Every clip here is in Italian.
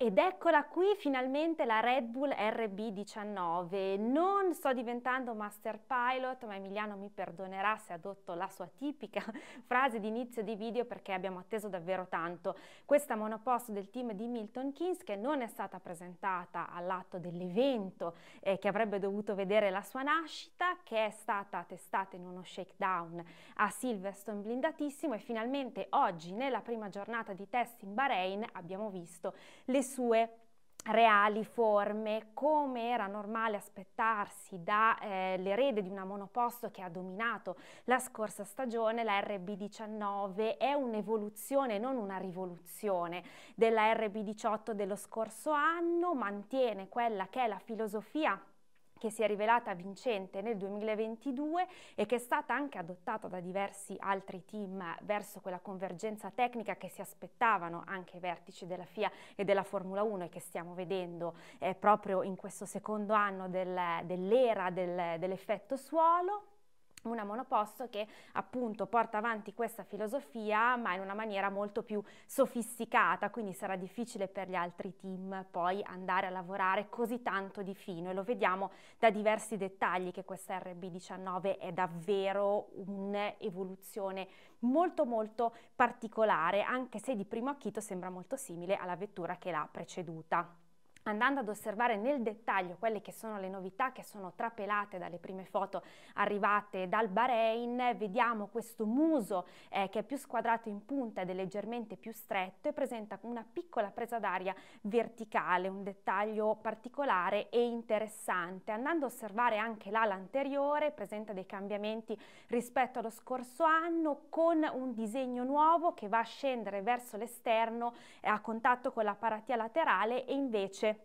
Ed eccola qui finalmente la Red Bull RB19. Non sto diventando master pilot, ma Emiliano mi perdonerà se adotto la sua tipica frase d'inizio di video perché abbiamo atteso davvero tanto. Questa monoposto del team di Milton Keynes che non è stata presentata all'atto dell'evento eh, che avrebbe dovuto vedere la sua nascita, che è stata testata in uno shakedown a Silverstone blindatissimo e finalmente oggi nella prima giornata di test in Bahrain abbiamo visto le sue reali forme, come era normale aspettarsi dall'erede eh, di una monoposto che ha dominato la scorsa stagione, la RB19 è un'evoluzione, non una rivoluzione della RB18 dello scorso anno, mantiene quella che è la filosofia che si è rivelata vincente nel 2022 e che è stata anche adottata da diversi altri team verso quella convergenza tecnica che si aspettavano anche i vertici della FIA e della Formula 1 e che stiamo vedendo eh, proprio in questo secondo anno del, dell'era del, dell'effetto suolo una monoposto che appunto porta avanti questa filosofia ma in una maniera molto più sofisticata, quindi sarà difficile per gli altri team poi andare a lavorare così tanto di fino e lo vediamo da diversi dettagli che questa RB19 è davvero un'evoluzione molto molto particolare anche se di primo acchito sembra molto simile alla vettura che l'ha preceduta andando ad osservare nel dettaglio quelle che sono le novità che sono trapelate dalle prime foto arrivate dal Bahrain, vediamo questo muso eh, che è più squadrato in punta ed è leggermente più stretto e presenta una piccola presa d'aria verticale, un dettaglio particolare e interessante. Andando a osservare anche l'ala anteriore, presenta dei cambiamenti rispetto allo scorso anno con un disegno nuovo che va a scendere verso l'esterno eh, a contatto con la paratia laterale e invece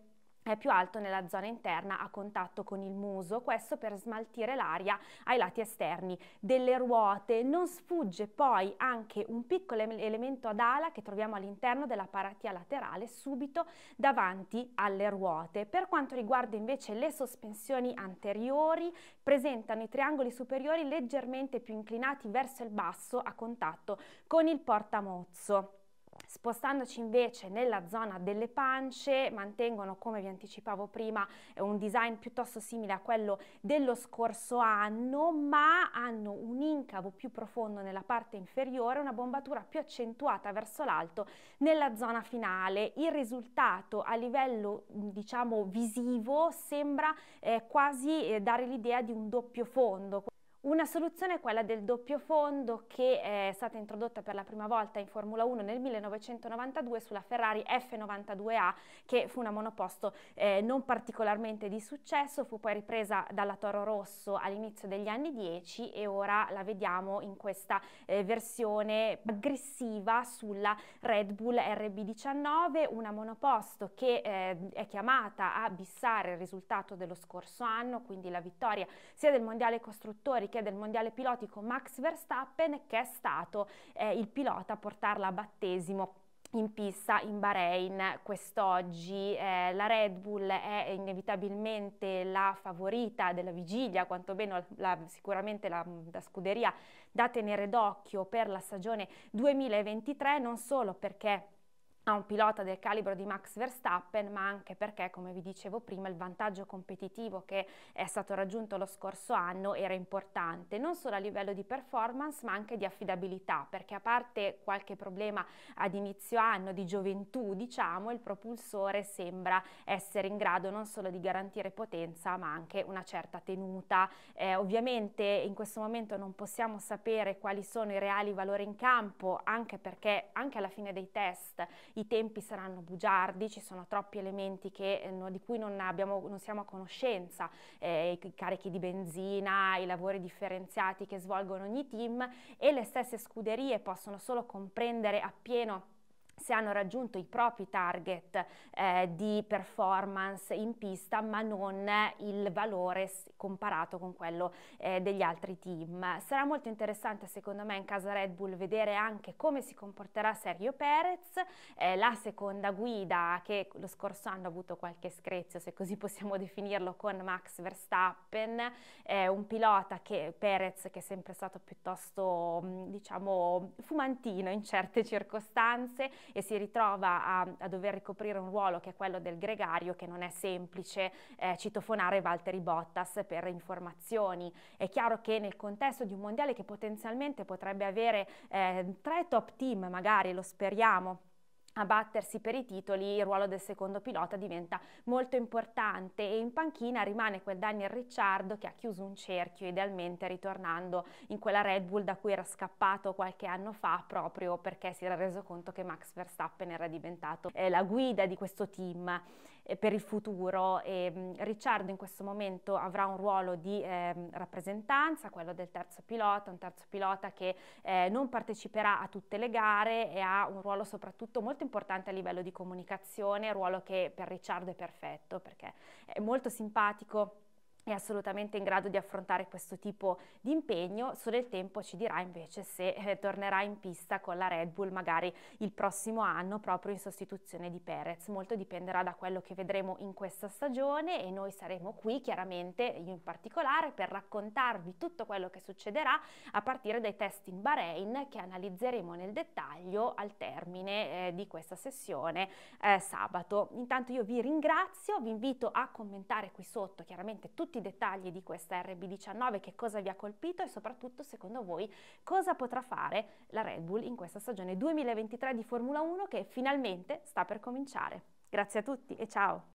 è più alto nella zona interna a contatto con il muso, questo per smaltire l'aria ai lati esterni delle ruote. Non sfugge poi anche un piccolo elemento ad ala che troviamo all'interno della paratia laterale subito davanti alle ruote. Per quanto riguarda invece le sospensioni anteriori, presentano i triangoli superiori leggermente più inclinati verso il basso a contatto con il portamozzo. Spostandoci invece nella zona delle pance, mantengono, come vi anticipavo prima, eh, un design piuttosto simile a quello dello scorso anno, ma hanno un incavo più profondo nella parte inferiore, una bombatura più accentuata verso l'alto nella zona finale. Il risultato a livello, mm, diciamo, visivo sembra eh, quasi eh, dare l'idea di un doppio fondo. Una soluzione è quella del doppio fondo che è stata introdotta per la prima volta in Formula 1 nel 1992 sulla Ferrari F92A che fu una monoposto eh, non particolarmente di successo, fu poi ripresa dalla Toro Rosso all'inizio degli anni 10 e ora la vediamo in questa eh, versione aggressiva sulla Red Bull RB19, una monoposto che eh, è chiamata a bissare il risultato dello scorso anno, quindi la vittoria sia del Mondiale Costruttori storiche del mondiale piloti con Max Verstappen che è stato eh, il pilota a portarla a battesimo in pista in Bahrain quest'oggi. Eh, la Red Bull è inevitabilmente la favorita della vigilia, quantomeno la, sicuramente la, la, scuderia da tenere d'occhio per la stagione 2023, non solo perché a un pilota del calibro di Max Verstappen, ma anche perché, come vi dicevo prima, il vantaggio competitivo che è stato raggiunto lo scorso anno era importante, non solo a livello di performance, ma anche di affidabilità, perché a parte qualche problema ad inizio anno di gioventù, diciamo, il propulsore sembra essere in grado non solo di garantire potenza, ma anche una certa tenuta. Eh, ovviamente in questo momento non possiamo sapere quali sono i reali valori in campo, anche perché anche alla fine dei test i tempi saranno bugiardi, ci sono troppi elementi che, eh, no, di cui non, abbiamo, non, siamo a conoscenza, eh, i carichi di benzina, i lavori differenziati che svolgono ogni team e le stesse scuderie possono solo comprendere appieno se hanno raggiunto i propri target eh, di performance in pista ma non il valore comparato con quello eh, degli altri team. Sarà molto interessante secondo me in casa Red Bull vedere anche come si comporterà Sergio Perez, eh, la seconda guida che lo scorso anno ha avuto qualche screzio se così possiamo definirlo con Max Verstappen, eh, un pilota che Perez che è sempre stato piuttosto diciamo fumantino in certe circostanze e si ritrova a, a, dover ricoprire un ruolo che è quello del gregario che non è semplice eh, citofonare Valtteri Bottas per informazioni. È chiaro che nel contesto di un mondiale che potenzialmente potrebbe avere eh, tre top team, magari lo speriamo, a battersi per i titoli, il ruolo del secondo pilota diventa molto importante e in panchina rimane quel Daniel Ricciardo che ha chiuso un cerchio idealmente ritornando in quella Red Bull da cui era scappato qualche anno fa proprio perché si era reso conto che Max Verstappen era diventato eh, la guida di questo team eh, per il futuro e mm, Ricciardo in questo momento avrà un ruolo di eh, rappresentanza, quello del terzo pilota, un terzo pilota che eh, non parteciperà a tutte le gare e ha un ruolo soprattutto molto importante a livello di comunicazione, ruolo che per Ricciardo è perfetto perché è molto simpatico è assolutamente in grado di affrontare questo tipo di impegno, solo il tempo ci dirà invece se eh, tornerà in pista con la Red Bull magari il prossimo anno proprio in sostituzione di Perez, molto dipenderà da quello che vedremo in questa stagione e noi saremo qui chiaramente io in particolare per raccontarvi tutto quello che succederà a partire dai test in Bahrain che analizzeremo nel dettaglio al termine eh, di questa sessione eh, sabato. Intanto io vi ringrazio, vi invito a commentare qui sotto chiaramente tutto tutti i dettagli di questa RB19, che cosa vi ha colpito e soprattutto secondo voi cosa potrà fare la Red Bull in questa stagione 2023 di Formula 1 che finalmente sta per cominciare. Grazie a tutti e ciao!